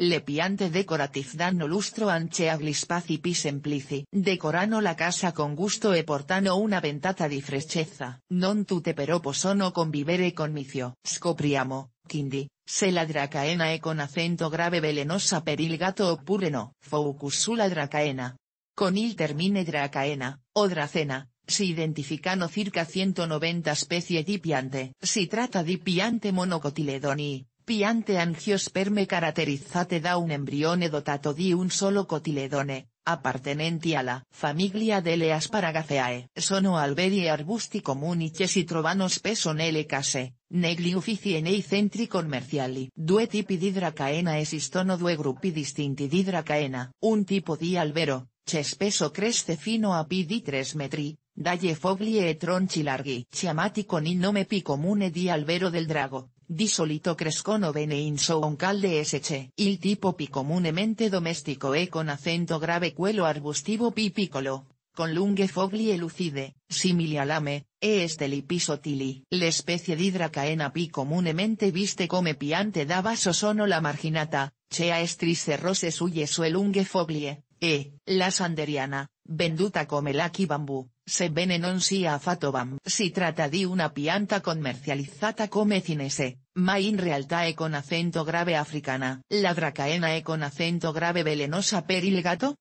Le piante decoratif danno lustro anche agli spazi semplici. Decorano la casa con gusto e portano una ventata di freschezza. Non tutte però posono convivere con micio. Scopriamo, quindi, se la dracaena e con acento grave velenosa per il gatto oppure no. Focus sulla dracaena. Con il termine dracaena, o dracena, si identificano circa 190 specie di piante. Si tratta di piante monocotiledoni, piante angiosperme caracterizate da un embrione dotato di un solo cotiledone, appartenenti alla famiglia delle Asparagaceae. Sono alberi e arbusti comuni che si trovano spesso nelle case, negli uffici e nei centri commerciali. Due tipi di dracaena esistono due gruppi distinti di dracaena. Un tipo di albero, che spesso cresce fino a più di 3 metri, dalle foglie e tronchi larghi. Chiamati con il nome comune di albero del drago, Disolito crescono bene in un calde sc. Il tipo pi comunemente domestico e con acento grave cuelo arbustivo pi piccolo, con lunghe foglie lucide, simili lame, e La sottili. especie d'idracaena pi comunemente viste come piante da vaso sono la marginata, cea estrisse rose suye sue lunghe foglie, e, la sanderiana, venduta come l'aki bambù, se non sia fato Si trata di una pianta commercializzata come cinese, ma in realtà è con acento grave africana. La dracaena è con acento grave velenosa per il gatto?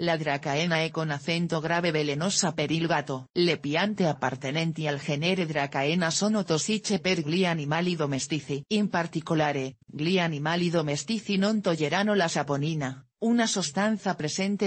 La dracaena è con acento grave velenosa per il gatto. Le piante appartenenti al genere dracaena sono tossiche per gli animali domestici. In particolare, gli animali domestici non tollerano la saponina una sustancia presente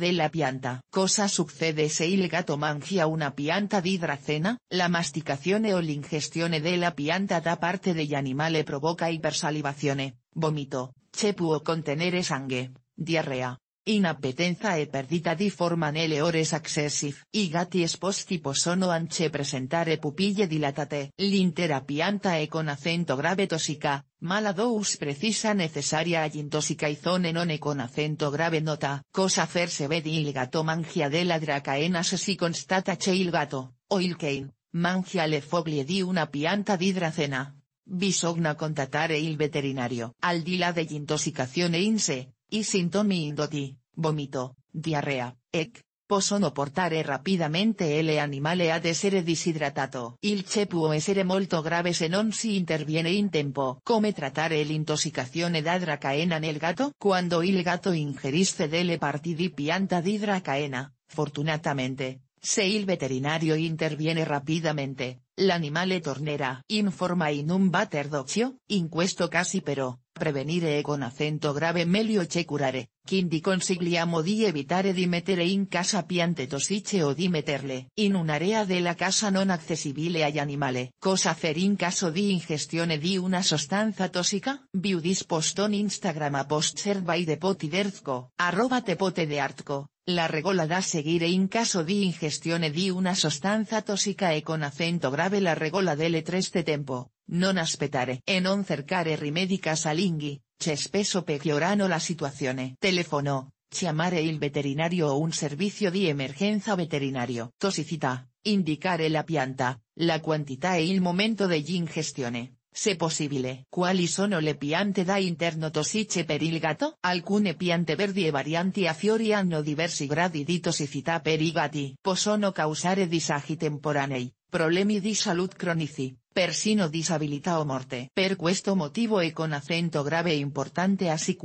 de la pianta. Cosa sucede si el gato mangia una pianta de hidracena? La masticación o ingestión de la pianta da parte de animal e provoca hipersalivación, vómito, chepu o contener sangre, diarrea, Inapetenza e perdita di forma nelle accesif. accessive I gatti esposti possono anche presentare pupille dilatate. Lintera pianta e con acento grave tosica, mala dose precisa necessaria all'intossicazione e non e con acento grave nota. Cosa se vedi il gato mangia la dracaena se si constata che il gato, o il cane, mangia le foglie di una pianta di dracena. Bisogna contattare il veterinario. Al di là in INSE, y sintomi indoti, vomito, diarrea, ec, no portare rapidamente el animale de essere disidratato. Il cepu può essere molto grave se non si interviene in tempo. Come trattare l'intossicazione el nel gato? Cuando il gato ingerisce delle parti di pianta hidracaena fortunatamente, il veterinario interviene rápidamente, l'animale tornera. informa in un batter doccio, in questo casi però, prevenire e con acento grave melio che curare, quindi consigliamo di evitare di mettere in casa piante tossiche o di metterle in de della casa non accessibile agli animali. Cosa fare in caso di ingestione di una sostanza tossica? Viu poston Instagram a post by de poti arroba la regola da e in caso di ingestione di una sostanza tóxica e con acento grave la regola delle treste tempo, non aspettare e non cercare rimedi casalinghi, che spesso peggiorano la situazione. Telefono, chiamare il veterinario o un servicio di emergenza veterinario. Tossicità, indicare la pianta, la quantità e il momento ingestione se possibile. Quali sono le piante da interno tossiche per il gatto? Alcune piante verdi e varianti a fiori hanno diversi gradi di tossicità per i gatti. Possono causare disagi temporanei, problemi di salute cronici, persino disabilità o morte. Per questo motivo e con acento grave e importante si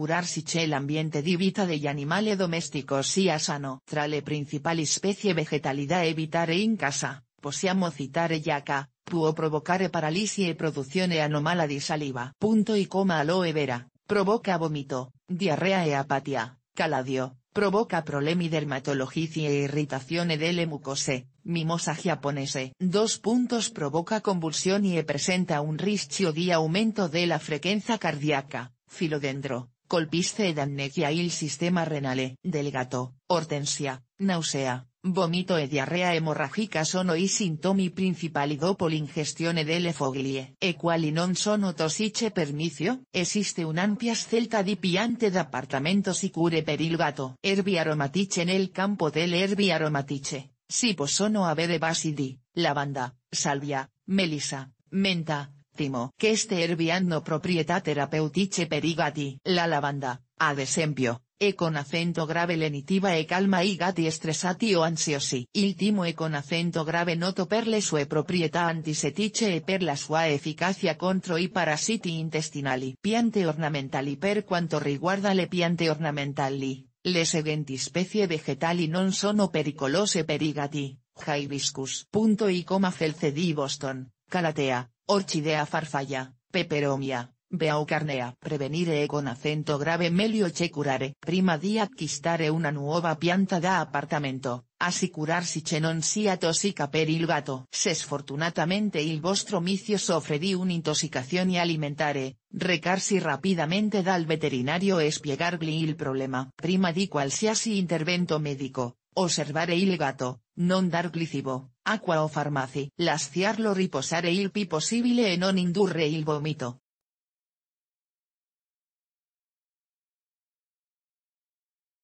che l'ambiente di vita degli animali e domestici sia sano. Tra le principali specie vegetali da evitare in casa, possiamo citare yaca. Puo provocare parálisis e producción anomala di saliva. Punto y coma aloe vera, provoca vómito, diarrea e apatia, caladio, provoca problemi dermatologici e de delle mucose, mimosa japonese. Dos puntos provoca convulsión e presenta un rischio di aumento de la frecuencia cardíaca. filodendro, colpisce ed y el sistema renale. Del gato, Hortensia náusea, vómito e diarrea hemorrágica sono i sintomi principali dopo ingestión delle foglie. E quali non sono tosiche permicio. Existe Esiste amplia scelta di piante d'appartamento sicure per il gatto. Erbi en el campo delle erbi aromatiche, si possono avere basi lavanda, salvia, melissa, menta, timo. Queste erbi hanno proprietà terapeutiche per i gatti. La lavanda, ad esempio, e con acento grave lenitiva e calma y gatti o ansiosi. Il e con acento grave noto per le sue proprietà antisetiche e per la sua efficacia contro i parassiti intestinali. Piante ornamentali per quanto riguarda le piante ornamentali, le seguenti specie vegetali non sono pericolose per i Punto Boston, Calatea, Orchidea farfalla, Peperomia, carnea. prevenire e con acento grave melio che curare. Prima di acquistare una nuova pianta da appartamento, assicurarsi che non sia tosica per il gatto. Se sfortunatamente il vostro micio soffre di y alimentare, recarsi rapidamente dal veterinario e spiegargli il problema. Prima di qualsiasi intervento medico, osservare il gatto, non dar glicibo, acqua o farmaci. Lasciarlo riposare il pi possibile e non indurre il vomito.